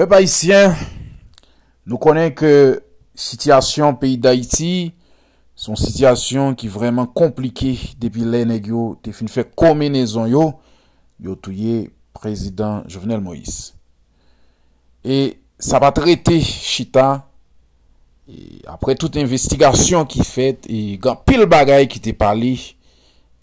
Rebaissien, nou konen ke sityasyon peyi da iti, son sityasyon ki vreman komplike depi le negyo te fin fe komenezon yo, yo touye prezident Jovenel Moïse. E sa ba trete chita, apre tout investigasyon ki fet, e gan pil bagay ki te pali,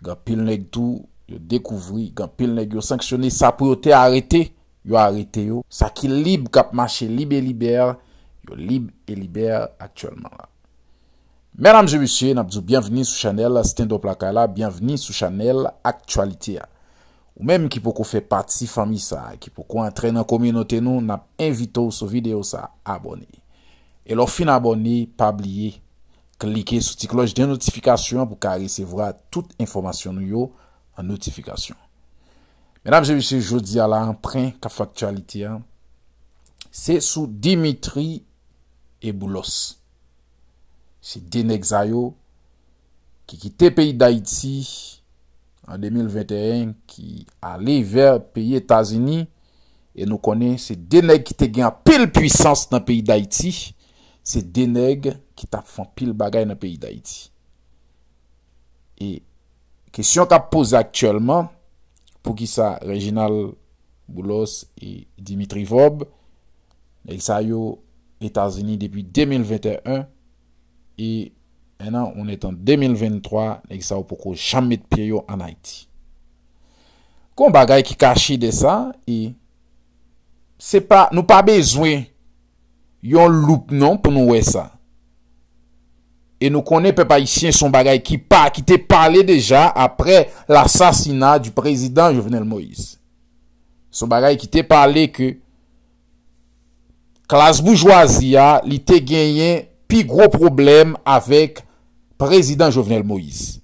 gan pil negdo yo dekouvri, gan pil negyo sanksyone, sa pou yo te arete. Yo a rete yo, sa ki lib kap mache, libe e liber, yo libe e liber aktualman la. Menam je bisye, nabzou bienveni sou chanel, stendo plakala, bienveni sou chanel, aktualite ya. Ou menm ki poko fe pati si famisa, ki poko antre nan kominote nou, nab invito sou video sa abone. E lo fin abone, pabliye, klike sou ti kloj de notifikasyon pou ka resevra tout informasyon nou yo an notifikasyon. Mènam jèmise jodi ala anprin ka faktualiti an Se sou Dimitri Eboulos Se denèk Zayo Ki kite peyi Daïti An 2021 Ki ale ver peyi Etasini E nou konen se denèk ki te gen pil puissance nan peyi Daïti Se denèk ki ta fon pil bagay nan peyi Daïti E Kesyon ta pose aktuellement pou ki sa Reginald Boulos e Dimitri Vaub, nek sa yo Etasini depi 2021, e enan on etan 2023, nek sa yo pou ko chanmet piyo an Haiti. Kon bagay ki kashi de sa, e se pa nou pa bezwe yon loup non pou nou we sa. E nou konen pe pa isyen son bagay ki te pale deja apre l'assasina du prezident Jovenel Moïse. Son bagay ki te pale ke klas boujouazia ah, li te genyen pi gro problem avèk prezident Jovenel Moïse.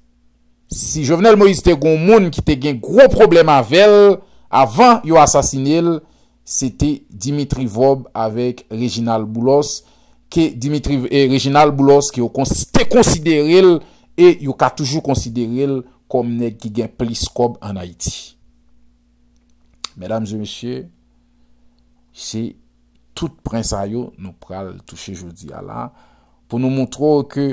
Si Jovenel Moïse te goun moun ki te genyen gro problem avèl, avèn yo asasinil, se te Dimitri Vob avèk Reginald Boulos. ki Dimitri et eh, Reginald Boulos ki yo te konsidere el e yo ka toujou konsidere el kom nek ki gen pliskob an Haiti. Medam zi monsye, si tout prins ayo nou pral touche joudi ala pou nou montrou ke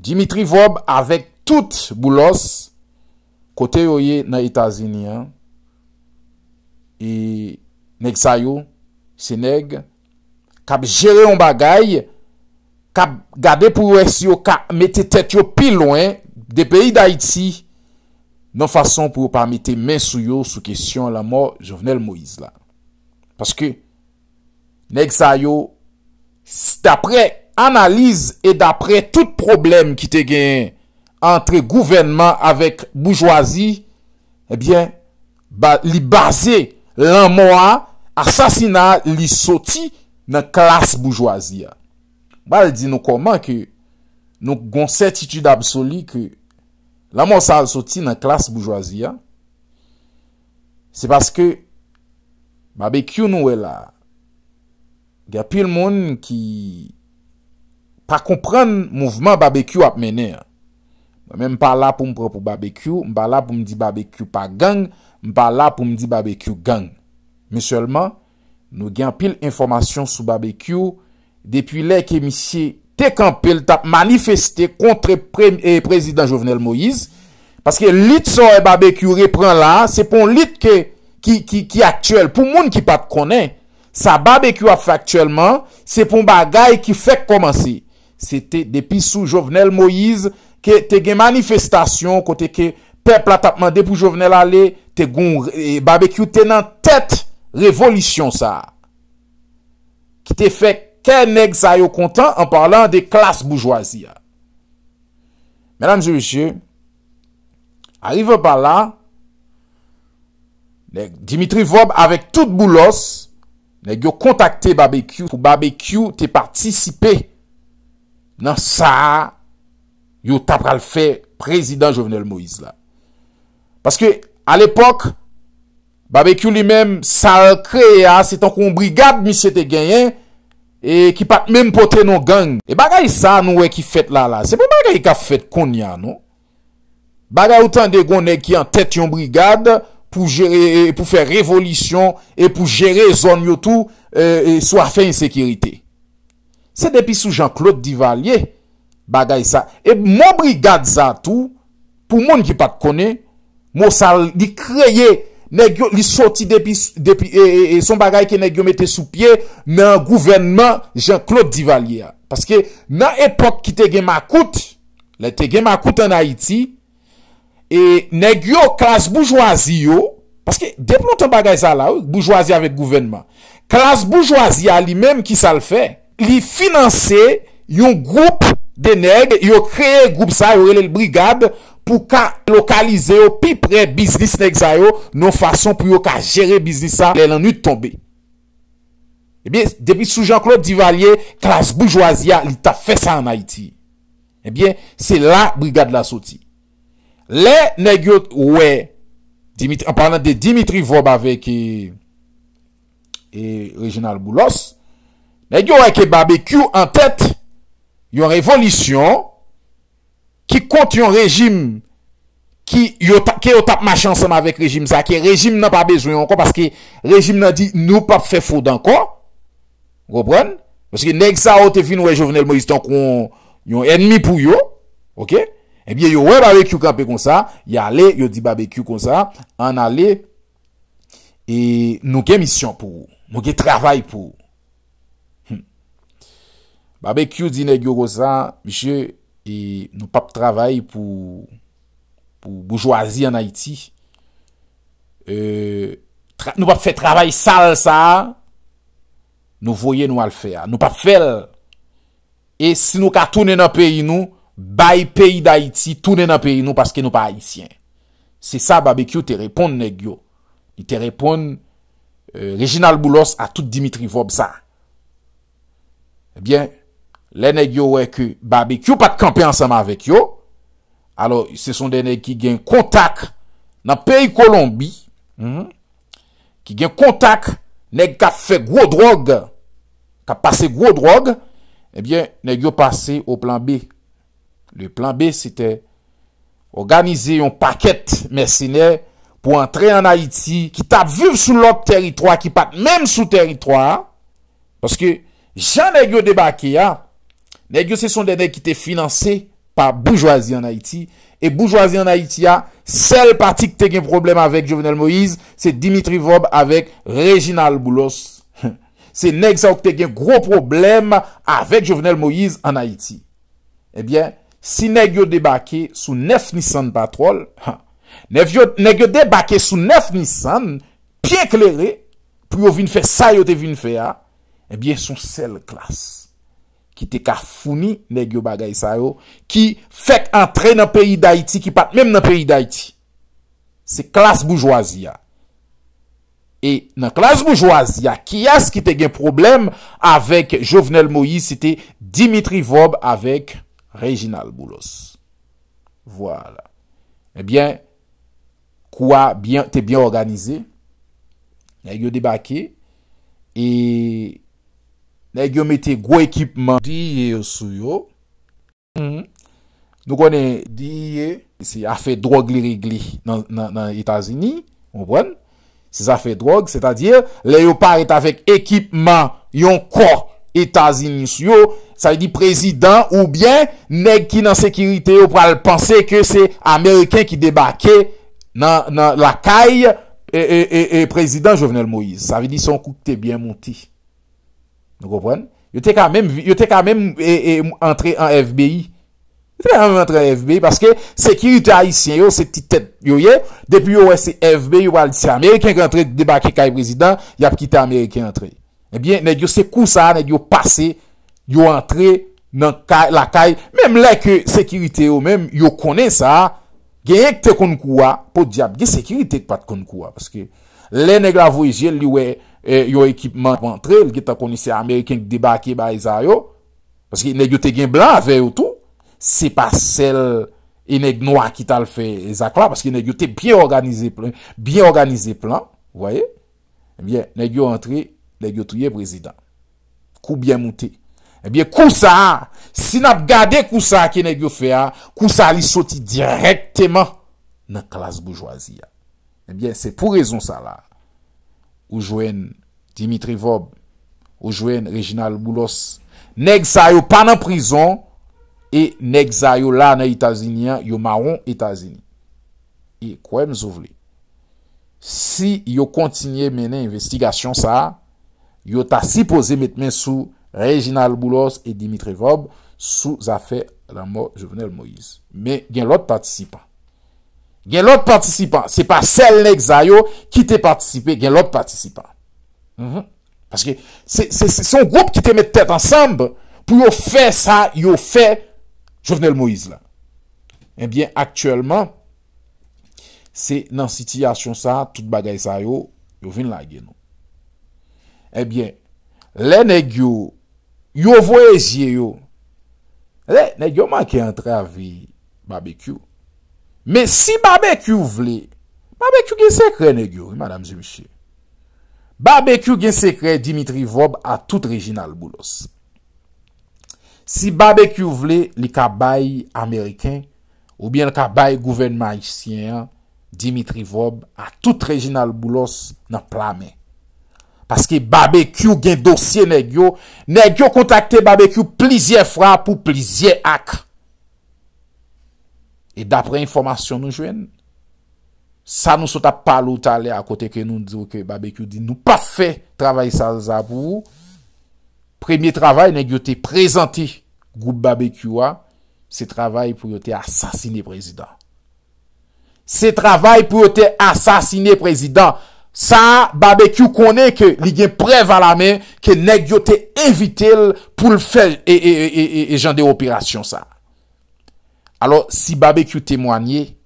Dimitri Vob avèk tout Boulos kote yo ye nan Etaziniyan e nek sayo, se neg se neg Kab jere yon bagay Kab gade pou wè si yo Kab mette tèt yo pi loin De peyi d'Haïti Non fason pou wè pa mette men sou yo Sou kesyon la mort Jovenel Moïse la Paske Nèk sa yo D'apre analize E d'apre tout problem ki te gen Entre gouvernement Avèk boujwazi Ebyen eh Li base l'an moa Asasina li soti nan klas boujwazi ya. Bal di nou koman ke, nou gonsetitude absoli ke, la mò sa al soti nan klas boujwazi ya, se paske, babekyu nou we la, ge apil moun ki, pa kompran mouvman babekyu ap mene ya. Mwen mpa la pou mpre pou babekyu, mpa la pou mdi babekyu pa gang, mpa la pou mdi babekyu gang. Men selman, Nou gen pil informasyon sou barbecue Depi lè ke misye Te kan pil tap manifeste Kontre eh, prezident Jovenel Moïse Paske lit so e barbecue Repren la, se pon lit Ki aktuel Pou moun ki pat kone Sa barbecue a fa aktuelman Se pon bagay ki fek komanse Se te depi sou Jovenel Moïse Ke te gen manifestasyon Kote ke pepla tap mande pou Jovenel Ale te gon eh, barbecue Tenan tet Revolisyon sa... Ki te fek... Ken neg sa yo kontan... An parlant de klas boujwazi... Mèdame, jè, jè, jè... Arrive par la... Dimitri Vob... Avèk tout boulos... Nèk yo kontakte Babekiu... Pou Babekiu te partisipe... Nan sa... Yo tapra l'fè... Prezident Jovenel Moïse la... Paske... Al epok... Babekyou li menm sal kre ya... Se tan kon brigade mi se te genyen... E ki pat menm pote nou gang... E bagay sa nou we ki fet la la... Se pou bagay ka fet konya nou... Bagay ou tan de gounen ki an tet yon brigade... Pou fè revolisyon... E pou jere zon yo tou... E, e swa fè yon sekirite... Se depi sou Jean-Claude Divalier... Bagay sa... E moun brigade za tou... Pou moun ki pat kone... Moun sal di kreye... Nè gyo li soti depi e, e, e son bagay ke nè gyo mette sou pye nan gouvenman Jean-Claude Divalier. Paske nan epok ki te gen makout, le te gen makout an Haiti, e nè gyo klas boujwazi yo, paske dep nou ton bagay sa la ou, boujwazi avet gouvenman. Klas boujwazi a li menm ki sa l fe. Li finanse yon group de nè gyo, yon kreye group sa, yon yon brigade, pou ka lokalize yo, pi pre biznis nek zayo, nou fason pou yo ka jere biznis sa, le lan yu tombe. Ebyen, eh debi sou Jean-Claude Divalier, klas boujwazia, li ta fè sa an Haiti. Ebyen, eh se la brigade la soti. Le negyot, wè, en parlant de Dimitri Vobave, ki eh, regional boulos, negyon wè ki barbecue an tèt yon revolisyon, Ki kont yon rejim ki yo tap ma chanson avek rejim sa, ki rejim nan pa bejwen an kon, paski rejim nan di nou pap fe foudan kon, gobran, paski nek sa ou te fin ou e jovenel mo yistan kon, yon ennimi pou yo, ok, ebye eh yo wey babek yon kape kon sa, yale, yo di babek yon kon sa, an ale, e nou gen misyon pou, nou gen travay pou. Babek yon di nek yo kon sa, bishye, E nou pap travay pou boujou azi an Haiti. E, nou pap fe travay sal sa. Nou voye nou al fe. Nou pap fel. E si nou ka toune nan peyi nou, bay peyi d'Haiti toune nan peyi nou paske nou pa Haitien. Se sa, Babekyo te repon negyo. Te repon e, Reginald Boulos a tout Dimitri Vobza. Ebyen, eh Lè nèk yo wèk yo barbekyo pat kampe ansama wèk yo. Alors, se son denèk ki gen kontak nan peyi Kolombi. Mhm, ki gen kontak nèk ka fè gwo drog. Ka pase gwo drog. Ebyen, nèk yo pase ou plan B. Le plan B, se te organize yon paket mersinè pou antre an Haiti. Ki ta vif sou lòk teritroi. Ki pat mèm sou teritroi. Paske, jan nèk yo debake ya. Negyo se son dene ki te finanse pa boujwazi an Haiti. E boujwazi an Haiti a, sel parti ki te gen problem avèk Jovenel Moïse, se Dimitri Vaub avèk Reginald Boulos. Se neg sa ou ki te gen gro problem avèk Jovenel Moïse an Haiti. Ebyen, eh si negyo debake sou nef Nissan Patrol, negyo debake sou nef Nissan, pi eklerè, pou yo vin fè sa yo te vin fè a, ebyen eh son sel klas. ki te ka founi negyo bagay sa yo, ki fèk antre nan peyi d'Aiti, ki pat mèm nan peyi d'Aiti. Se klas boujwazi ya. E nan klas boujwazi ya, ki yas ki te gen problem avèk Jovenel Moïse, ki se te Dimitri Vob avèk Reginald Boulos. Voilà. Ebyen, eh kwa te byen organizé, negyo debakè, e... Nèk yo mette gwe ekipman diye yo sou yo. Mm-hmm. Nou konen diye. Si afe drog li rigli nan Etasini. On vwenn. Si afe drog. Se ta dire. Le yo par et avek ekipman yon kwa Etasini sou yo. Sa vi di prezidant ou bien. Nèk ki nan sekirite yo pral panse ke se Ameriken ki debake nan la kaye. E, e, e, e prezidant Jovenel Moïse. Sa vi di son koute bien mouti. Yo te kamem entre en FBI. Yo te kamem e, e, entre en FBI, paske sekirite haisyen yo, se titet yo ye, depi yo wese FBI, yo wale di se Ameriken ki entre, debake kay e prezident, yap ki te Ameriken entre. Ebyen, ned yo se kou sa, ned yo pase, yo entre la kay, mem la ke sekirite yo, yo kone sa, genye kte kon kouwa, pou diap, genye sekirite pat kon kouwa, paske le negra voyijel li wey, E yo ekipman pou antre, lge ta konise Ameriken ki debake ba Eza yo, paski negyo te gen blan veyo tou, se pa sel eneg noa ki tal fe Eza kwa, paski negyo te biye organize plan, voye, eh negyo antre, negyo touye prezident, kou bien mouti, eh kousa, si nap gade kousa ki negyo fe a, kousa li soti direkteman nan klas boujwazi a, eh se pou rezon sa la, ou jwen Dimitri Vob, ou jwen Reginald Boulos, neg zayou pa nan prizon, e neg zayou la nan Etazinian, yo maron Etazin. E kwen m zou vle? Si yo kontinye menen investigasyon sa, yo ta si pose metmen sou Reginald Boulos e Dimitri Vob, sou zafè la mort Jevenel Moïse. Men gen lot patisipan. Gen lout participant Se pa sel nek zayo Ki te participe gen lout participant mhm. Parce que Se son groupe ki te mette tete ensemble Pou yo fe sa, yo fe Jovenel Moïse la Ebyen, eh aktuellement Se nan sitiyasyon sa Tout bagay zayo Yo vin la gen nou Ebyen, eh le nek yo Yo voyeji yo Le eh, nek yo manke Entre avi barbecue Men si barbecue vle, barbecue gen sekre Negyo, oui madame Jemichie. Barbecue gen sekre Dimitri Vob a tout region al boulos. Si barbecue vle li ka bay Ameriken ou bien li ka bay gouvernement Haitien, Dimitri Vob a tout region al boulos nan plame. Paske barbecue gen dosye Negyo, Negyo kontakte barbecue plizye fra pou plizye akre. E d'apre informasyon nou jwen, sa nou sota palouta le akote ke nou di nou pa fe travay sa zabou, premye travay, neg yote prezante group babekyo a, se travay pou yote asasine prezident. Se travay pou yote asasine prezident, sa babekyo kone ke li gen prev a la men ke neg yote evite pou l fej e jan de operasyon sa. Alors, si Babekyou témoanyé,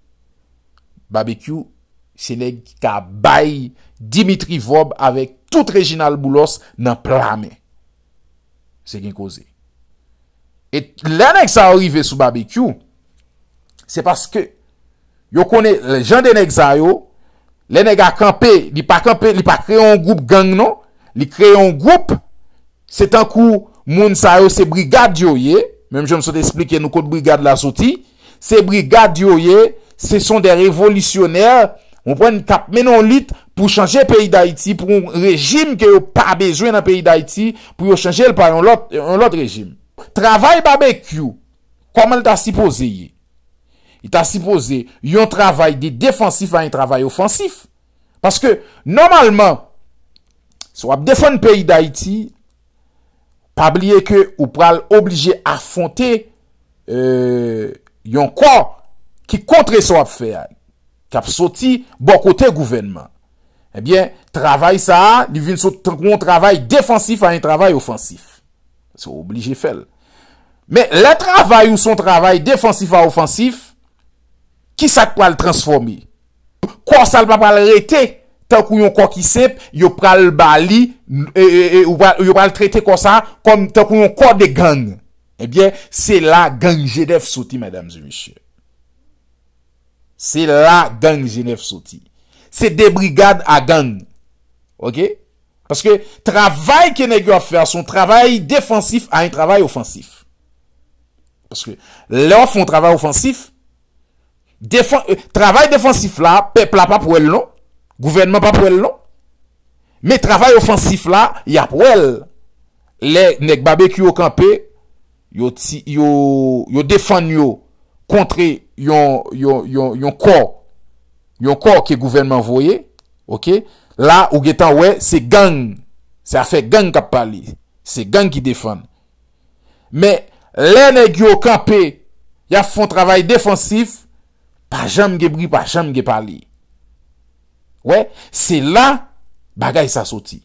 Babekyou, se neg ka bay Dimitri Vob avèk tout Reginald Boulos nan plamè. Se gen koze. Et lè neg sa orive sou Babekyou, se paske, yo konè, le jen de neg zayò, lè neg a kampe, li pa kampe, li pa kreye an goup gang non, li kreye an goup, se tankou moun zayò se brigade yoye, Mem jom sot esplike nou kote brigade la soti. Se brigade yo ye, se son de revolisyonel. On pren kap menon lit pou chanje peyi da iti. Pou yon rejim ke yo pa bejwen na peyi da iti. Pou yo chanje el pa yon lot rejim. Travay babek yon, koman ta sipoze ye? Ta sipoze yon travay de defansif an yon travay ofansif. Paske normalman, sou ap defan peyi da iti. pa bliye ke ou pral oblije a fonte euh, yon kwa ki kontre sou ap feyay, kap soti bo kote gouvenman. Ebyen, travay sa, ni vin sou travay defansif a yon travay ofansif. Sou oblije fel. Me la travay ou son travay defansif a ofansif, ki sa kwa al transformi? Kwa sa l pa pral retey? tenkou yon kwa ki sep, yon pral bali, yon pral trete kon sa, tenkou yon kwa de gang. Ebyen, eh se la gang genèf soti, madame zi mèche. Se la gang genèf soti. Se de brigade a gang. Ok? Paske, travay kenèk yo a fèr, son travay defansif, a yon travay offansif. Paske, lèw fèm travay offansif, euh, travay defansif la, pe plapa pou el lò, non? Gouvernment pa pou el non. Me travay ofansif la, ya pou el. Le, nek babek yo kampe, yo defan yo kontre yon kwa. Yon kwa ki gouvernment voye. La, ou getan we, se gang. Se afe gang kap pali. Se gang ki defan. Me, le nek yo kampe, ya fon travay defansif, pa jam ge bri, pa jam ge pali. Ouè, se la, bagay sa soti.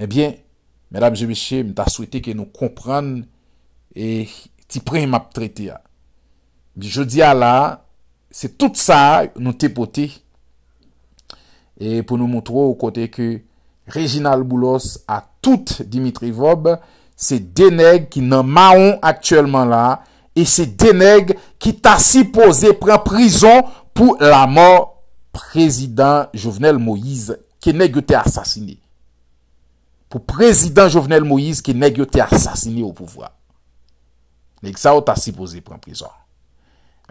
Ebyen, eh Mèdame Jebichem, ta souite ke nou kompran e ti pre map trete ya. Je di ya la, se tout sa nou te poti. E pou nou moutrou ou kote ke Reginald Boulos a tout Dimitri Vaub, se denèk ki nan Mahon aktuellement la, e se denèk ki ta si pose pre prison pou la mort Prezident Jovenel Moïse Ke neg yo te asasini Po prezident Jovenel Moïse Ke neg yo te asasini ou pouvwa Nèk sa ou ta si pose Pren prizo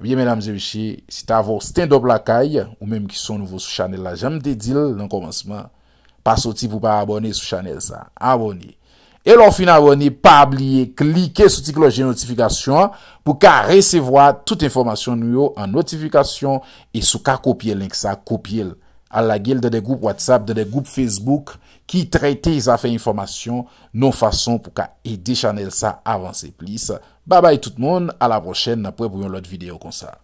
Mwenam Zemeshi Si ta avon stand-up lakay Ou menm ki son nouvo sou chanel la Jam de dil nan komanseman Pasoti pou pa abone sou chanel sa Abone Elon fin abonni, pa abliye, klike sou tikloje notifikasyon pou ka resevoa tout informasyon nou yo an notifikasyon E sou ka kopye link sa, kopye alagyele de de goup WhatsApp, de de goup Facebook Ki trete isa fe informasyon, nou fason pou ka ede chanel sa avanse plis Ba bay tout moun, ala prochen, apwe pou yon lot videyo konsa